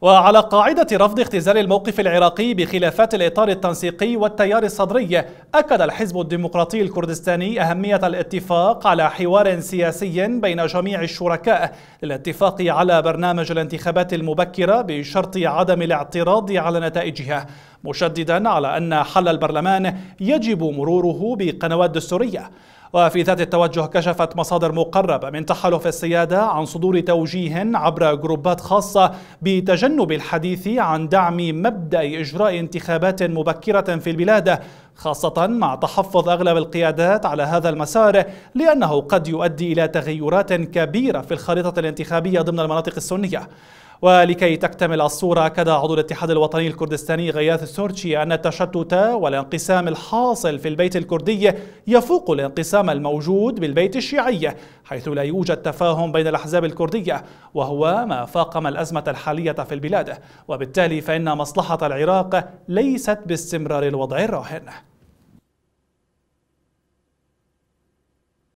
وعلى قاعدة رفض اختزال الموقف العراقي بخلافات الإطار التنسيقي والتيار الصدري أكد الحزب الديمقراطي الكردستاني أهمية الاتفاق على حوار سياسي بين جميع الشركاء للاتفاق على برنامج الانتخابات المبكرة بشرط عدم الاعتراض على نتائجها مشددا على أن حل البرلمان يجب مروره بقنوات دستورية وفي ذات التوجه كشفت مصادر مقربة من تحالف السيادة عن صدور توجيه عبر جروبات خاصة بتجنب الحديث عن دعم مبدأ إجراء انتخابات مبكرة في البلاد خاصة مع تحفظ أغلب القيادات على هذا المسار لأنه قد يؤدي إلى تغيرات كبيرة في الخريطة الانتخابية ضمن المناطق السنية ولكي تكتمل الصورة أكد عضو الاتحاد الوطني الكردستاني غياث السورتشي أن التشتت والانقسام الحاصل في البيت الكردي يفوق الانقسام الموجود بالبيت الشيعي حيث لا يوجد تفاهم بين الأحزاب الكردية وهو ما فاقم الأزمة الحالية في البلاد وبالتالي فإن مصلحة العراق ليست باستمرار الوضع الراهن